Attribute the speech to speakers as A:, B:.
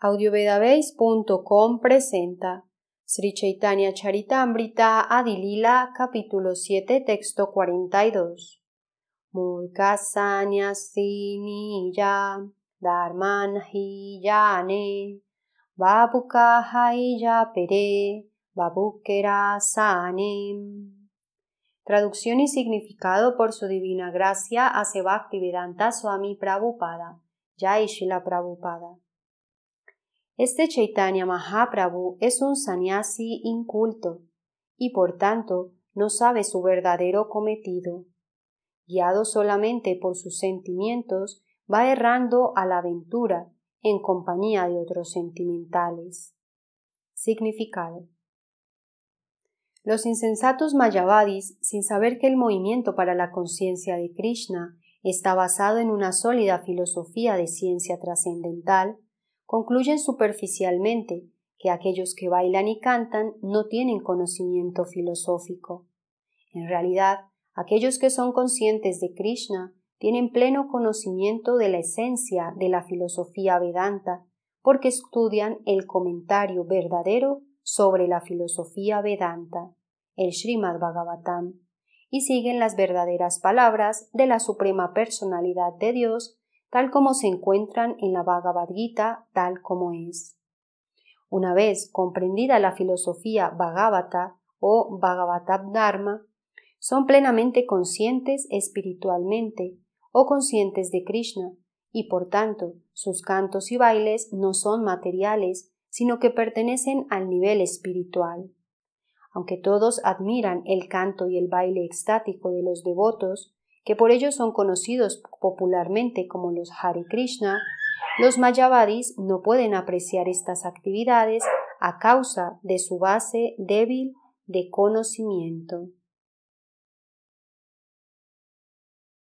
A: audiovedabase.com presenta Sri Chaitanya Charitamrita Adilila capítulo 7 texto 42 Mulkasanyasiniya Dharman hiyane Babuka pere Traducción y significado por su divina gracia a Vedanta Swami Prabhupada, Yaishila Prabhupada. Este Chaitanya Mahaprabhu es un sannyasi inculto y por tanto no sabe su verdadero cometido. Guiado solamente por sus sentimientos, va errando a la aventura en compañía de otros sentimentales. Significado. Los insensatos mayavadis, sin saber que el movimiento para la conciencia de Krishna está basado en una sólida filosofía de ciencia trascendental, concluyen superficialmente que aquellos que bailan y cantan no tienen conocimiento filosófico. En realidad, aquellos que son conscientes de Krishna tienen pleno conocimiento de la esencia de la filosofía vedanta, porque estudian el comentario verdadero sobre la filosofía vedanta, el Srimad Bhagavatam, y siguen las verdaderas palabras de la Suprema Personalidad de Dios tal como se encuentran en la Bhagavad Gita, tal como es. Una vez comprendida la filosofía Bhagavata o Bhagavatab Dharma, son plenamente conscientes espiritualmente o conscientes de Krishna, y por tanto sus cantos y bailes no son materiales, sino que pertenecen al nivel espiritual. Aunque todos admiran el canto y el baile extático de los devotos, que por ello son conocidos popularmente como los Hare Krishna, los Mayavadis no pueden apreciar estas actividades a causa de su base débil de conocimiento.